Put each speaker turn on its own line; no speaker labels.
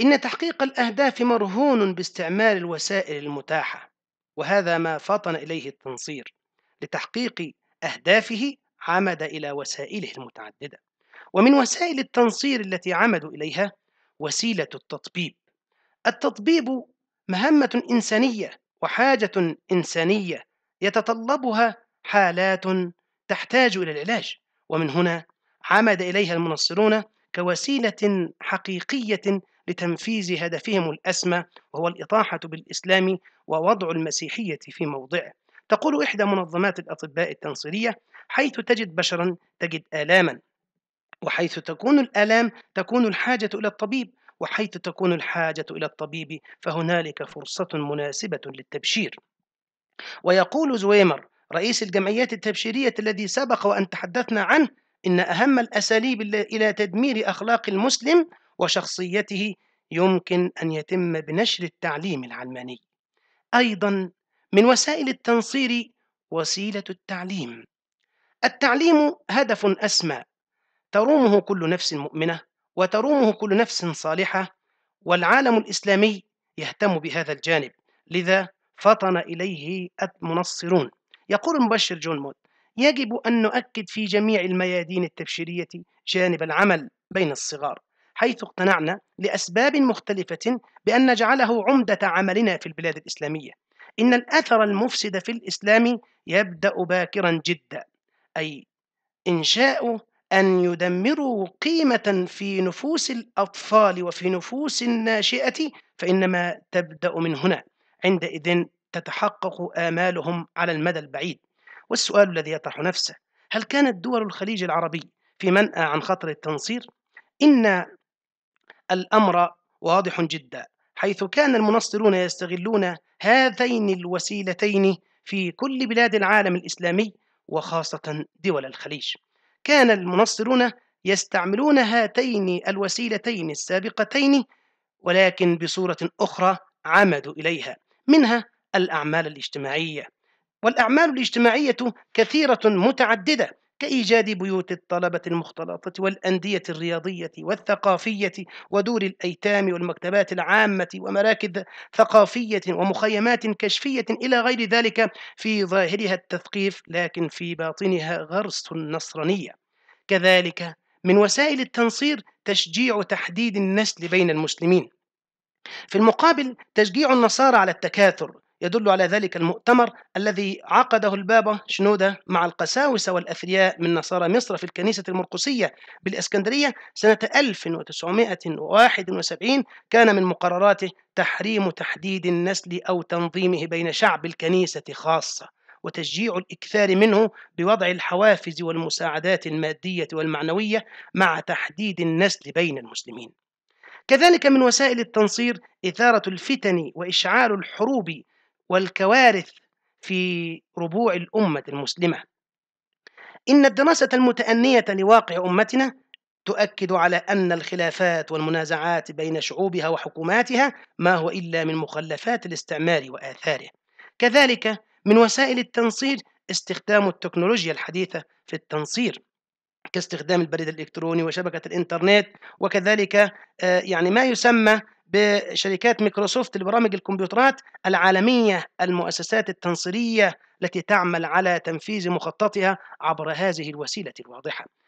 إن تحقيق الأهداف مرهون باستعمال الوسائل المتاحة وهذا ما فطن إليه التنصير لتحقيق أهدافه عمد إلى وسائله المتعددة ومن وسائل التنصير التي عمدوا إليها وسيلة التطبيب التطبيب مهمة إنسانية وحاجة إنسانية يتطلبها حالات تحتاج إلى العلاج ومن هنا عمد إليها المنصرون كوسيله حقيقيه لتنفيذ هدفهم الاسمى وهو الاطاحه بالاسلام ووضع المسيحيه في موضعه تقول احدى منظمات الاطباء التنصيريه حيث تجد بشرا تجد الاما وحيث تكون الالام تكون الحاجه الى الطبيب وحيث تكون الحاجه الى الطبيب فهنالك فرصه مناسبه للتبشير ويقول زويمر رئيس الجمعيات التبشيريه الذي سبق وان تحدثنا عنه إن أهم الأساليب إلى تدمير أخلاق المسلم وشخصيته يمكن أن يتم بنشر التعليم العلماني. أيضا من وسائل التنصير وسيلة التعليم. التعليم هدف أسمى ترومه كل نفس مؤمنة وترومه كل نفس صالحة والعالم الإسلامي يهتم بهذا الجانب لذا فطن إليه المنصرون يقول المبشر جون مود يجب أن نؤكد في جميع الميادين التبشيرية جانب العمل بين الصغار حيث اقتنعنا لأسباب مختلفة بأن نجعله عمدة عملنا في البلاد الإسلامية إن الأثر المفسد في الإسلام يبدأ باكرا جدا أي إنشاء أن يدمروا قيمة في نفوس الأطفال وفي نفوس الناشئة فإنما تبدأ من هنا عندئذ تتحقق آمالهم على المدى البعيد والسؤال الذي يطرح نفسه هل كانت دول الخليج العربي في منأى عن خطر التنصير؟ إن الأمر واضح جدا حيث كان المنصرون يستغلون هذين الوسيلتين في كل بلاد العالم الإسلامي وخاصة دول الخليج كان المنصرون يستعملون هاتين الوسيلتين السابقتين ولكن بصورة أخرى عمدوا إليها منها الأعمال الاجتماعية والأعمال الاجتماعية كثيرة متعددة كإيجاد بيوت الطلبة المختلطة والأندية الرياضية والثقافية ودور الأيتام والمكتبات العامة ومراكز ثقافية ومخيمات كشفية إلى غير ذلك في ظاهرها التثقيف لكن في باطنها غرس النصرانية كذلك من وسائل التنصير تشجيع تحديد النسل بين المسلمين في المقابل تشجيع النصارى على التكاثر يدل على ذلك المؤتمر الذي عقده البابا شنودة مع القساوسة والأثرياء من نصارى مصر في الكنيسة المرقسية بالإسكندرية سنة 1971 كان من مقرراته تحريم تحديد النسل أو تنظيمه بين شعب الكنيسة خاصة وتشجيع الإكثار منه بوضع الحوافز والمساعدات المادية والمعنوية مع تحديد النسل بين المسلمين كذلك من وسائل التنصير إثارة الفتن وإشعال الحروب والكوارث في ربوع الأمة المسلمة إن الدراسة المتأنية لواقع أمتنا تؤكد على أن الخلافات والمنازعات بين شعوبها وحكوماتها ما هو إلا من مخلفات الاستعمار وآثاره كذلك من وسائل التنصير استخدام التكنولوجيا الحديثة في التنصير كاستخدام البريد الإلكتروني وشبكة الإنترنت وكذلك آه، يعني ما يسمى بشركات مايكروسوفت لبرامج الكمبيوترات العالمية المؤسسات التنصيرية التي تعمل على تنفيذ مخططها عبر هذه الوسيلة الواضحة